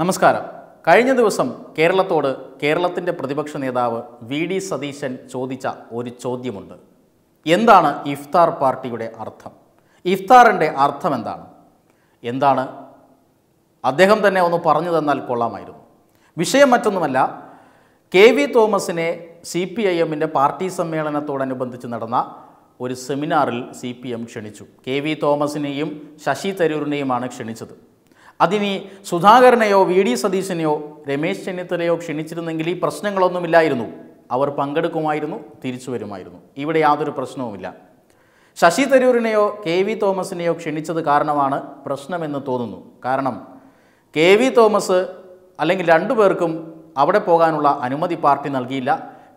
നമസ്കാരം കഴിഞ്ഞ ദിവസം കേരളത്തോട് കേരളത്തിൻ്റെ പ്രതിപക്ഷ നേതാവ് വി ഡി സതീശൻ ചോദിച്ച ഒരു ചോദ്യമുണ്ട് എന്താണ് ഇഫ്താർ പാർട്ടിയുടെ അർത്ഥം ഇഫ്താറിൻ്റെ അർത്ഥം എന്താണ് എന്താണ് അദ്ദേഹം തന്നെ ഒന്ന് പറഞ്ഞു തന്നാൽ കൊള്ളാമായിരുന്നു വിഷയം മറ്റൊന്നുമല്ല കെ വി തോമസിനെ സി പി ഐ എമ്മിൻ്റെ പാർട്ടി സമ്മേളനത്തോടനുബന്ധിച്ച് നടന്ന ഒരു സെമിനാറിൽ സി പി എം ക്ഷണിച്ചു കെ വി തോമസിനെയും ശശി തരൂരിനെയുമാണ് ക്ഷണിച്ചത് അതിനി സുധാകരനെയോ വി ഡി സതീശനെയോ രമേശ് ചെന്നിത്തലയോ ക്ഷണിച്ചിരുന്നെങ്കിൽ ഈ പ്രശ്നങ്ങളൊന്നുമില്ലായിരുന്നു അവർ പങ്കെടുക്കുമായിരുന്നു തിരിച്ചു വരുമായിരുന്നു ഇവിടെ യാതൊരു പ്രശ്നവുമില്ല ശശി തരൂരിനെയോ കെ വി തോമസിനെയോ ക്ഷണിച്ചത് കാരണമാണ് പ്രശ്നമെന്ന് തോന്നുന്നു കാരണം കെ വി തോമസ് അല്ലെങ്കിൽ രണ്ടു പേർക്കും അവിടെ പോകാനുള്ള അനുമതി പാർട്ടി നൽകിയില്ല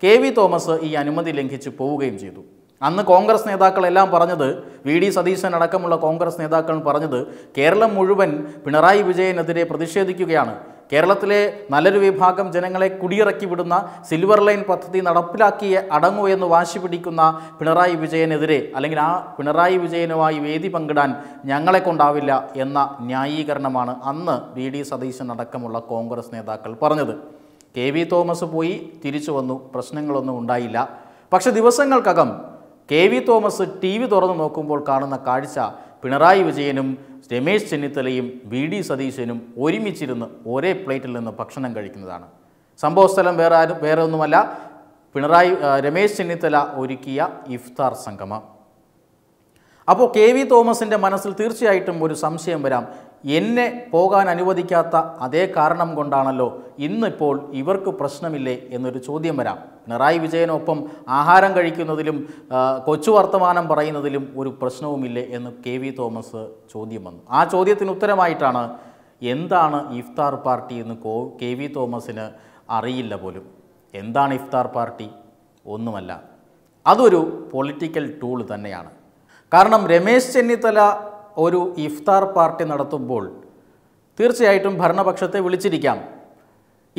കെ വി തോമസ് ഈ അനുമതി ലംഘിച്ച് പോവുകയും ചെയ്തു അന്ന് കോൺഗ്രസ് നേതാക്കളെല്ലാം പറഞ്ഞത് വി ഡി സതീശൻ അടക്കമുള്ള കോൺഗ്രസ് നേതാക്കൾ പറഞ്ഞത് കേരളം മുഴുവൻ പിണറായി വിജയനെതിരെ പ്രതിഷേധിക്കുകയാണ് കേരളത്തിലെ നല്ലൊരു വിഭാഗം ജനങ്ങളെ കുടിയിറക്കി വിടുന്ന സിൽവർ ലൈൻ പദ്ധതി നടപ്പിലാക്കിയ അടങ്ങൂ എന്ന് വാശി പിടിക്കുന്ന പിണറായി വിജയനെതിരെ അല്ലെങ്കിൽ ആ പിണറായി വിജയനുമായി വേദി പങ്കിടാൻ ഞങ്ങളെ കൊണ്ടാവില്ല എന്ന ന്യായീകരണമാണ് അന്ന് വി ഡി സതീശൻ അടക്കമുള്ള കോൺഗ്രസ് നേതാക്കൾ പറഞ്ഞത് കെ വി തോമസ് പോയി തിരിച്ചു വന്നു പ്രശ്നങ്ങളൊന്നും ഉണ്ടായില്ല പക്ഷെ ദിവസങ്ങൾക്കകം K V Thomas T V തുറന്നു നോക്കുമ്പോൾ കാണുന്ന കാഴ്ച പിണറായി വിജയനും രമേശ് ചെന്നിത്തലയും വി ഡി സതീശനും ഒരുമിച്ചിരുന്ന് ഒരേ പ്ലേറ്റിൽ നിന്ന് ഭക്ഷണം കഴിക്കുന്നതാണ് സംഭവസ്ഥലം വേറെ ആരും വേറെ ഒന്നുമല്ല പിണറായി രമേശ് ചെന്നിത്തല ഒരുക്കിയ ഇഫ്താർ സംഗമം അപ്പോൾ കെ വി തോമസിൻ്റെ മനസ്സിൽ തീർച്ചയായിട്ടും ഒരു സംശയം വരാം എന്നെ പോകാൻ അനുവദിക്കാത്ത അതേ കാരണം കൊണ്ടാണല്ലോ ഇന്നിപ്പോൾ ഇവർക്ക് പ്രശ്നമില്ലേ എന്നൊരു ചോദ്യം വരാം പിണറായി വിജയനൊപ്പം ആഹാരം കഴിക്കുന്നതിലും കൊച്ചു വർത്തമാനം പറയുന്നതിലും ഒരു പ്രശ്നവുമില്ലേ എന്ന് കെ വി തോമസ് ചോദ്യം വന്നു ആ ചോദ്യത്തിന് ഉത്തരമായിട്ടാണ് എന്താണ് ഇഫ്താർ പാർട്ടി എന്ന് കോ കെ വി തോമസിന് അറിയില്ല പോലും എന്താണ് ഇഫ്താർ പാർട്ടി ഒന്നുമല്ല അതൊരു പൊളിറ്റിക്കൽ ടൂൾ തന്നെയാണ് കാരണം രമേശ് ചെന്നിത്തല ഒരു ഇഫ്താർ പാർട്ടി നടത്തുമ്പോൾ തീർച്ചയായിട്ടും ഭരണപക്ഷത്തെ വിളിച്ചിരിക്കാം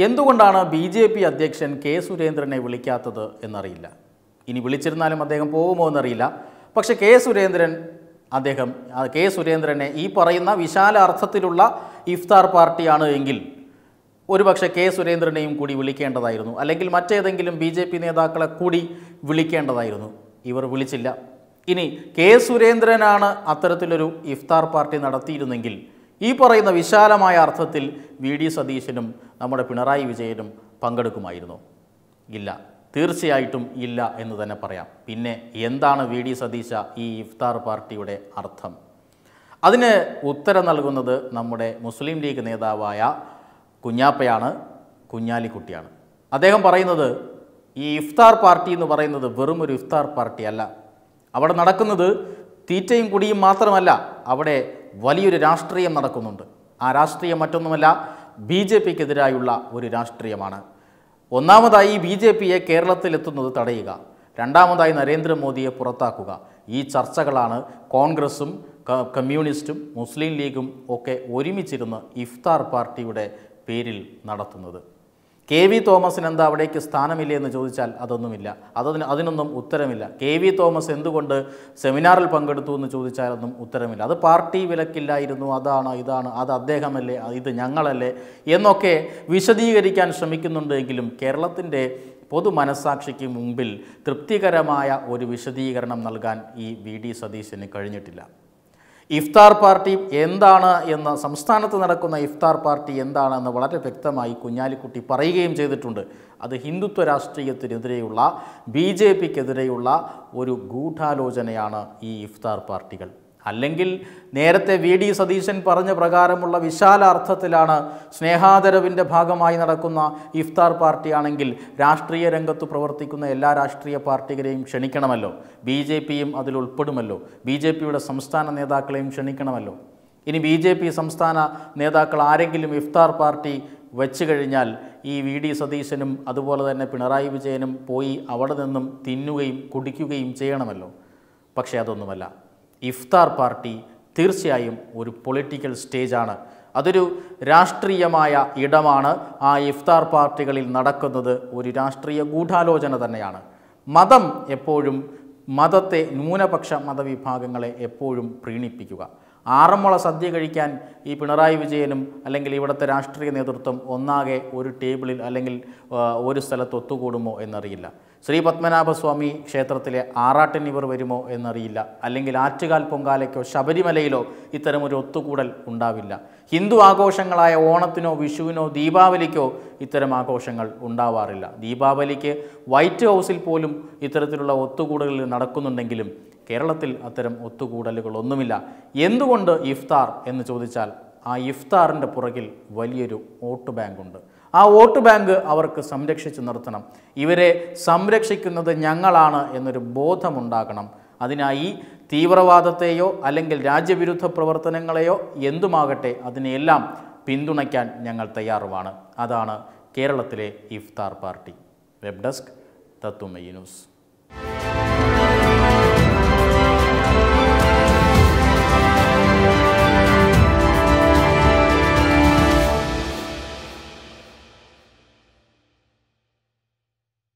എന്തുകൊണ്ടാണ് ബി ജെ പി അധ്യക്ഷൻ കെ സുരേന്ദ്രനെ വിളിക്കാത്തത് എന്നറിയില്ല ഇനി വിളിച്ചിരുന്നാലും അദ്ദേഹം പോകുമോ എന്നറിയില്ല പക്ഷേ കെ സുരേന്ദ്രൻ അദ്ദേഹം കെ സുരേന്ദ്രനെ ഈ പറയുന്ന വിശാല അർത്ഥത്തിലുള്ള ഇഫ്താർ പാർട്ടിയാണ് എങ്കിൽ ഒരുപക്ഷെ കെ സുരേന്ദ്രനെയും കൂടി വിളിക്കേണ്ടതായിരുന്നു അല്ലെങ്കിൽ മറ്റേതെങ്കിലും ബി നേതാക്കളെ കൂടി വിളിക്കേണ്ടതായിരുന്നു ഇവർ വിളിച്ചില്ല ഇനി കെ സുരേന്ദ്രനാണ് അത്തരത്തിലൊരു ഇഫ്താർ പാർട്ടി നടത്തിയിരുന്നെങ്കിൽ ഈ പറയുന്ന വിശാലമായ അർത്ഥത്തിൽ വി ഡി സതീശനും നമ്മുടെ പിണറായി വിജയനും പങ്കെടുക്കുമായിരുന്നു ഇല്ല തീർച്ചയായിട്ടും ഇല്ല എന്ന് തന്നെ പറയാം പിന്നെ എന്താണ് വി ഡി സതീശ ഈ ഇഫ്താർ പാർട്ടിയുടെ അർത്ഥം അതിന് ഉത്തരം നൽകുന്നത് നമ്മുടെ മുസ്ലിം ലീഗ് നേതാവായ കുഞ്ഞാപ്പയാണ് കുഞ്ഞാലിക്കുട്ടിയാണ് അദ്ദേഹം പറയുന്നത് ഈ ഇഫ്താർ പാർട്ടി എന്ന് പറയുന്നത് വെറും ഒരു ഇഫ്താർ പാർട്ടി അല്ല അവിടെ നടക്കുന്നത് തീറ്റയും കുടിയും മാത്രമല്ല അവിടെ വലിയൊരു രാഷ്ട്രീയം നടക്കുന്നുണ്ട് ആ രാഷ്ട്രീയം മറ്റൊന്നുമല്ല ബി ജെ പിക്കെതിരായുള്ള ഒരു രാഷ്ട്രീയമാണ് ഒന്നാമതായി ബി ജെ പിയെ കേരളത്തിലെത്തുന്നത് തടയുക രണ്ടാമതായി നരേന്ദ്രമോദിയെ പുറത്താക്കുക ഈ ചർച്ചകളാണ് കോൺഗ്രസും കമ്മ്യൂണിസ്റ്റും മുസ്ലിം ലീഗും ഒക്കെ ഒരുമിച്ചിരുന്ന് ഇഫ്താർ പാർട്ടിയുടെ പേരിൽ നടത്തുന്നത് കെ വി തോമസിന് എന്താ അവിടേക്ക് സ്ഥാനമില്ല എന്ന് ചോദിച്ചാൽ അതൊന്നുമില്ല അതതിന് അതിനൊന്നും ഉത്തരമില്ല കെ വി തോമസ് എന്തുകൊണ്ട് സെമിനാറിൽ പങ്കെടുത്തു എന്ന് ചോദിച്ചാൽ ഒന്നും ഉത്തരമില്ല അത് പാർട്ടി വിലക്കില്ലായിരുന്നു അതാണ് ഇതാണ് അത് അദ്ദേഹമല്ലേ ഇത് ഞങ്ങളല്ലേ എന്നൊക്കെ വിശദീകരിക്കാൻ ശ്രമിക്കുന്നുണ്ടെങ്കിലും കേരളത്തിൻ്റെ പൊതു മനസ്സാക്ഷിക്ക് മുമ്പിൽ തൃപ്തികരമായ ഒരു വിശദീകരണം നൽകാൻ ഈ വി ഡി സതീശന് കഴിഞ്ഞിട്ടില്ല ഇഫ്താർ പാർട്ടി എന്താണ് എന്ന് സംസ്ഥാനത്ത് നടക്കുന്ന ഇഫ്താർ പാർട്ടി എന്താണെന്ന് വളരെ വ്യക്തമായി കുഞ്ഞാലിക്കുട്ടി പറയുകയും ചെയ്തിട്ടുണ്ട് അത് ഹിന്ദുത്വ രാഷ്ട്രീയത്തിനെതിരെയുള്ള ബി ജെ പിക്കെതിരെയുള്ള ഒരു ഗൂഢാലോചനയാണ് ഈ ഇഫ്താർ പാർട്ടികൾ അല്ലെങ്കിൽ നേരത്തെ വി ഡി സതീശൻ പറഞ്ഞ പ്രകാരമുള്ള വിശാല അർത്ഥത്തിലാണ് സ്നേഹാദരവിൻ്റെ ഭാഗമായി നടക്കുന്ന ഇഫ്താർ പാർട്ടിയാണെങ്കിൽ രാഷ്ട്രീയ രംഗത്ത് പ്രവർത്തിക്കുന്ന എല്ലാ രാഷ്ട്രീയ പാർട്ടികളെയും ക്ഷണിക്കണമല്ലോ ബി ജെ പിയും അതിൽ ഉൾപ്പെടുമല്ലോ ബി ജെ പിയുടെ സംസ്ഥാന നേതാക്കളെയും ക്ഷണിക്കണമല്ലോ ഇനി ബി ജെ പി സംസ്ഥാന നേതാക്കൾ ആരെങ്കിലും ഇഫ്താർ പാർട്ടി വെച്ച് കഴിഞ്ഞാൽ ഈ വി ഡി സതീശനും അതുപോലെ തന്നെ പിണറായി വിജയനും പോയി അവിടെ നിന്നും തിന്നുകയും കുടിക്കുകയും ചെയ്യണമല്ലോ പക്ഷേ അതൊന്നുമല്ല ഇഫ്താർ പാർട്ടി തീർച്ചയായും ഒരു പൊളിറ്റിക്കൽ സ്റ്റേജാണ് അതൊരു രാഷ്ട്രീയമായ ഇടമാണ് ആ ഇഫ്താർ പാർട്ടികളിൽ നടക്കുന്നത് ഒരു രാഷ്ട്രീയ ഗൂഢാലോചന തന്നെയാണ് മതം എപ്പോഴും മതത്തെ ന്യൂനപക്ഷ മതവിഭാഗങ്ങളെ എപ്പോഴും പ്രീണിപ്പിക്കുക ആറന്മുള സദ്യ കഴിക്കാൻ ഈ പിണറായി വിജയനും അല്ലെങ്കിൽ ഇവിടുത്തെ രാഷ്ട്രീയ നേതൃത്വം ഒന്നാകെ ഒരു ടേബിളിൽ അല്ലെങ്കിൽ ഒരു സ്ഥലത്ത് ഒത്തുകൂടുമോ എന്നറിയില്ല ശ്രീ പത്മനാഭസ്വാമി ക്ഷേത്രത്തിലെ ആറാട്ടിന് ഇവർ വരുമോ എന്നറിയില്ല അല്ലെങ്കിൽ ആറ്റുകാൽ പൊങ്കാലയ്ക്കോ ശബരിമലയിലോ ഇത്തരമൊരു ഒത്തുകൂടൽ ഉണ്ടാവില്ല ഹിന്ദു ആഘോഷങ്ങളായ ഓണത്തിനോ വിഷുവിനോ ദീപാവലിക്കോ ഇത്തരം ആഘോഷങ്ങൾ ഉണ്ടാവാറില്ല ദീപാവലിക്ക് വൈറ്റ് ഹൗസിൽ പോലും ഇത്തരത്തിലുള്ള ഒത്തുകൂടലുകൾ നടക്കുന്നുണ്ടെങ്കിലും കേരളത്തിൽ അത്തരം ഒത്തുകൂടലുകളൊന്നുമില്ല എന്തുകൊണ്ട് ഇഫ്താർ എന്ന് ചോദിച്ചാൽ ആ ഇഫ്താറിൻ്റെ പുറകിൽ വലിയൊരു വോട്ട് ബാങ്കുണ്ട് ആ വോട്ട് ബാങ്ക് അവർക്ക് സംരക്ഷിച്ചു നിർത്തണം ഇവരെ സംരക്ഷിക്കുന്നത് ഞങ്ങളാണ് എന്നൊരു ബോധമുണ്ടാകണം അതിനായി തീവ്രവാദത്തെയോ അല്ലെങ്കിൽ രാജ്യവിരുദ്ധ പ്രവർത്തനങ്ങളെയോ എന്തുമാകട്ടെ അതിനെയെല്ലാം പിന്തുണയ്ക്കാൻ ഞങ്ങൾ തയ്യാറുമാണ് അതാണ് കേരളത്തിലെ ഇഫ്താർ party web desk Tatwamayi news